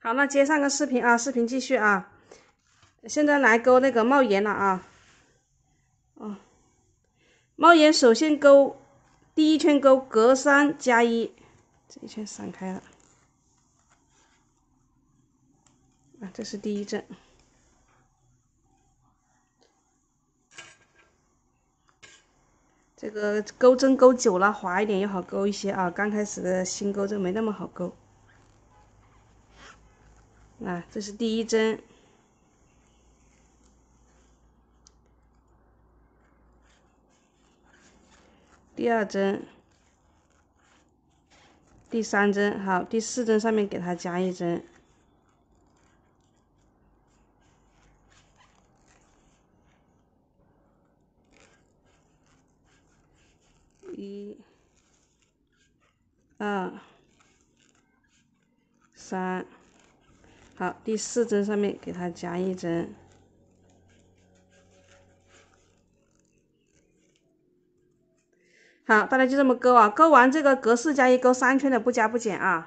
好，那接上个视频啊，视频继续啊。现在来勾那个帽檐了啊。哦，帽檐首先勾第一圈，勾隔三加一，这一圈散开了。啊，这是第一针。这个钩针钩久了滑一点又好钩一些啊，刚开始的新钩针没那么好钩。啊，这是第一针，第二针，第三针，好，第四针上面给它加一针，一、二、三。好，第四针上面给它加一针。好，大家就这么钩啊，钩完这个隔四加一，钩三圈的不加不减啊。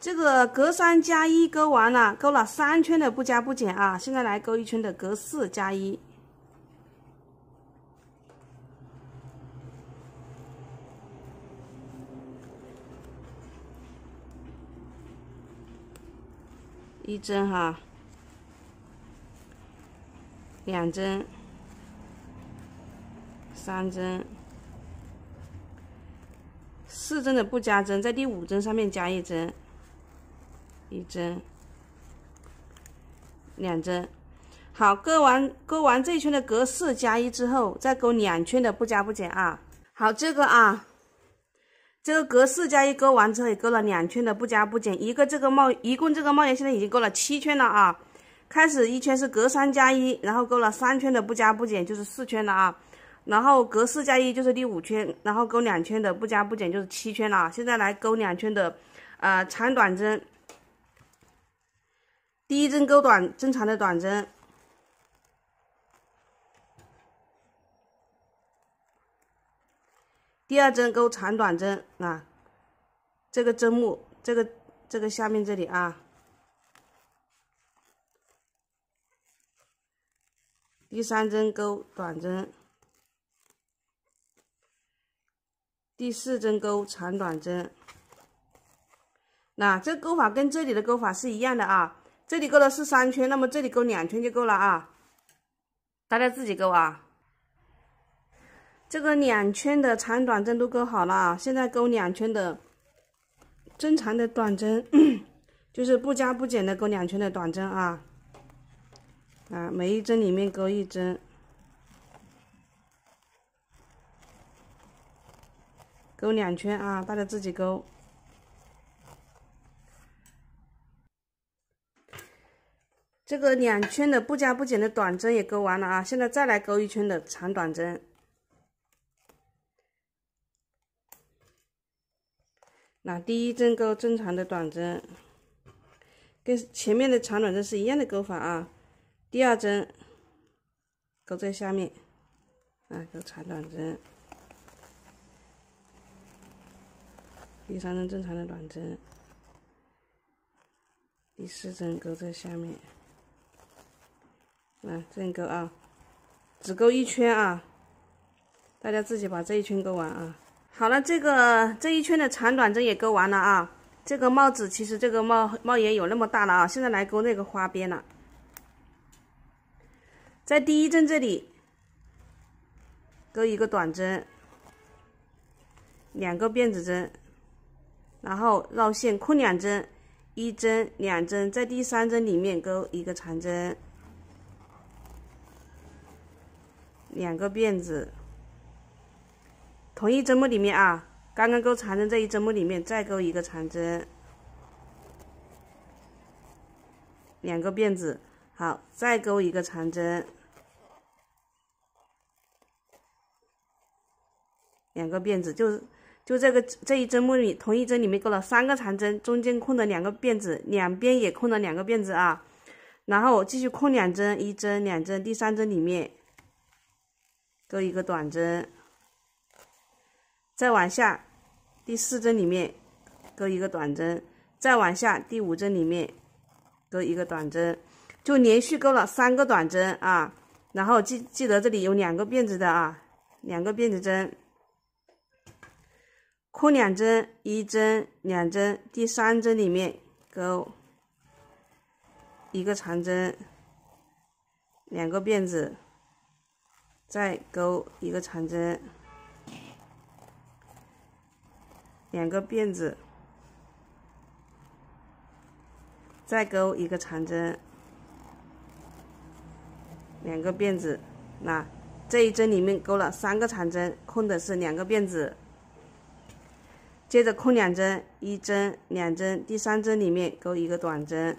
这个隔三加一钩完了，钩了三圈的不加不减啊。现在来钩一圈的隔四加一。一针哈，两针，三针，四针的不加针，在第五针上面加一针，一针，两针，好，勾完勾完这一圈的隔四加一之后，再勾两圈的不加不减啊，好，这个啊。这个隔四加一钩完之后，也钩了两圈的不加不减，一个这个帽一共这个帽檐现在已经钩了七圈了啊！开始一圈是隔三加一，然后钩了三圈的不加不减，就是四圈了啊，然后隔四加一就是第五圈，然后钩两圈的不加不减就是七圈了啊！现在来钩两圈的，呃，长短针，第一针钩短正常的短针。第二针钩长短针啊，这个针目，这个这个下面这里啊。第三针钩短针，第四针钩长短针。那这钩法跟这里的钩法是一样的啊。这里钩的是三圈，那么这里钩两圈就够了啊。大家自己钩啊。这个两圈的长短针都钩好了，现在钩两圈的正常的短针，就是不加不减的钩两圈的短针啊。啊，每一针里面钩一针，钩两圈啊，大家自己钩。这个两圈的不加不减的短针也钩完了啊，现在再来钩一圈的长短针。那第一针钩正常的短针，跟前面的长短针是一样的钩法啊。第二针钩在下面，啊，钩长短针。第三针正常的短针。第四针钩在下面，来正钩啊，只钩一圈啊，大家自己把这一圈钩完啊。好了，这个这一圈的长短针也钩完了啊。这个帽子其实这个帽帽檐有那么大了啊。现在来钩那个花边了，在第一针这里钩一个短针，两个辫子针，然后绕线空两针，一针两针，在第三针里面钩一个长针，两个辫子。同一针目里面啊，刚刚钩长针这一针目里面再钩一个长针，两个辫子，好，再钩一个长针，两个辫子，就就这个这一针目里同一针里面钩了三个长针，中间空了两个辫子，两边也空了两个辫子啊，然后继续空两针，一针两针，第三针里面钩一个短针。再往下，第四针里面钩一个短针，再往下第五针里面钩一个短针，就连续钩了三个短针啊。然后记记得这里有两个辫子的啊，两个辫子针，空两针，一针两针。第三针里面钩一个长针，两个辫子，再钩一个长针。两个辫子，再钩一个长针，两个辫子，那这一针里面钩了三个长针，空的是两个辫子，接着空两针，一针两针，第三针里面钩一个短针，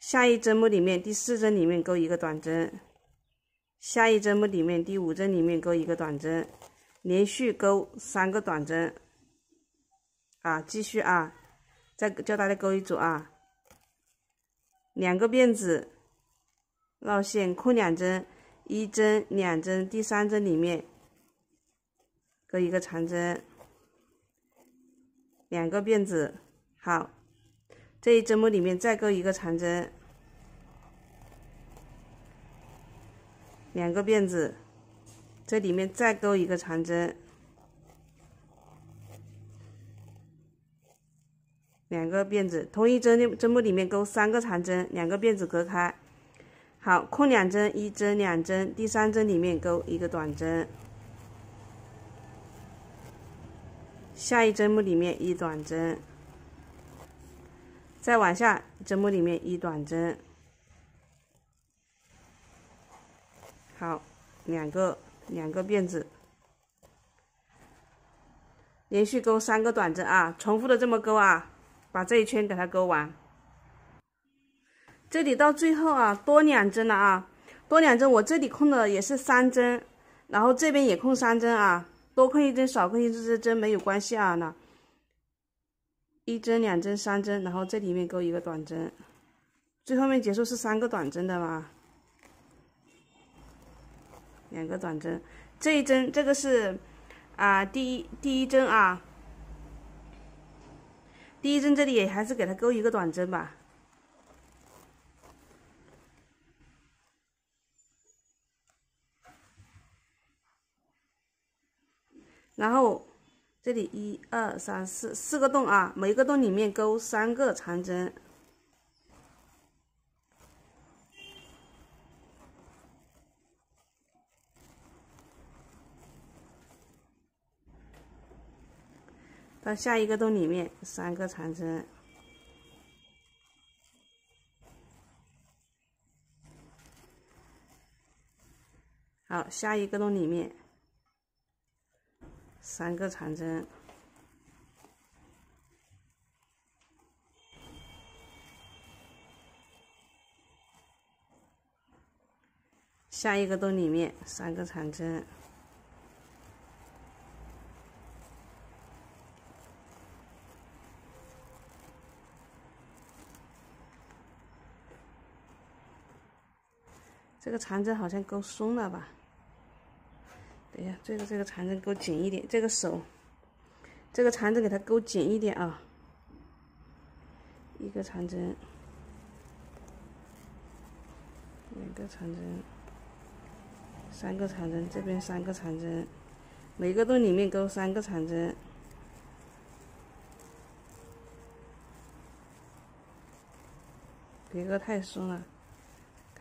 下一针目里面第四针里面钩一个短针。下一针目里面，第五针里面钩一个短针，连续钩三个短针，啊，继续啊，再教大家钩一组啊，两个辫子绕线，空两针，一针两针，第三针里面钩一个长针，两个辫子，好，这一针目里面再钩一个长针。两个辫子，这里面再钩一个长针。两个辫子，同一针针目里面钩三个长针，两个辫子隔开。好，空两针，一针两针，第三针里面钩一个短针。下一针目里面一短针，再往下针目里面一短针。好，两个两个辫子，连续钩三个短针啊，重复的这么钩啊，把这一圈给它钩完。这里到最后啊，多两针了啊，多两针，我这里空的也是三针，然后这边也空三针啊，多空一针少空一针这针没有关系啊，那一针两针三针，然后这里面钩一个短针，最后面结束是三个短针的啊。两个短针，这一针这个是，啊，第一第一针啊，第一针这里也还是给它钩一个短针吧。然后这里一二三四四个洞啊，每一个洞里面钩三个长针。下一个洞里面三个长针，好，下一个洞里面三个长针，下一个洞里面三个长针。这个长针好像勾松了吧？等一下，这个这个长针勾紧一点。这个手，这个长针给它勾紧一点啊。一个长针，两个长针，三个长针，这边三个长针，每个洞里面勾三个长针。别个太松了。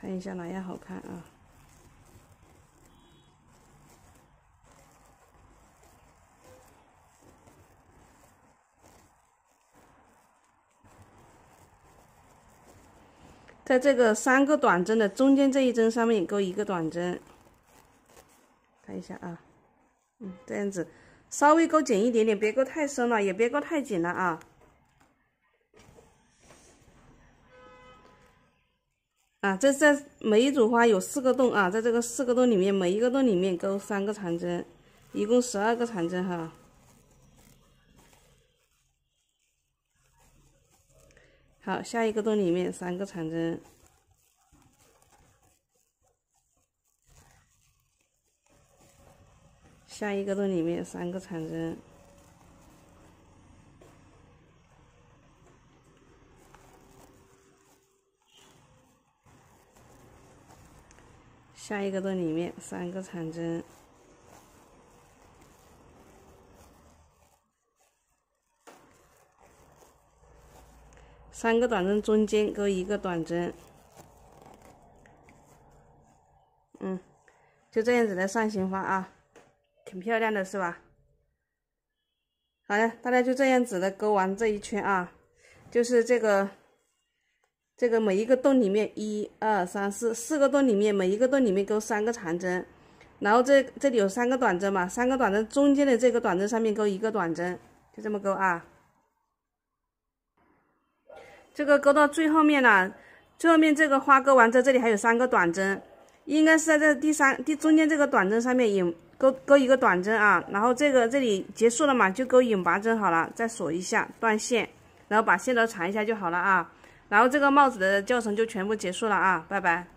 看一下哪样好看啊！在这个三个短针的中间这一针上面，也钩一个短针。看一下啊，嗯，这样子稍微勾紧一点点，别勾太深了，也别勾太紧了啊。啊，这在每一组花有四个洞啊，在这个四个洞里面，每一个洞里面钩三个长针，一共十二个长针哈。好，下一个洞里面三个长针，下一个洞里面三个长针。下一个洞里面三个长针，三个短针中间钩一个短针，嗯，就这样子的扇形花啊，挺漂亮的是吧？好了，大家就这样子的钩完这一圈啊，就是这个。这个每一个洞里面，一二三四四个洞里面，每一个洞里面钩三个长针，然后这这里有三个短针嘛，三个短针中间的这个短针上面钩一个短针，就这么钩啊。这个钩到最后面了，最后面这个花钩完，在这里还有三个短针，应该是在这第三第中间这个短针上面引钩钩一个短针啊。然后这个这里结束了嘛，就钩引拔针好了，再锁一下断线，然后把线头缠一下就好了啊。然后这个帽子的教程就全部结束了啊，拜拜。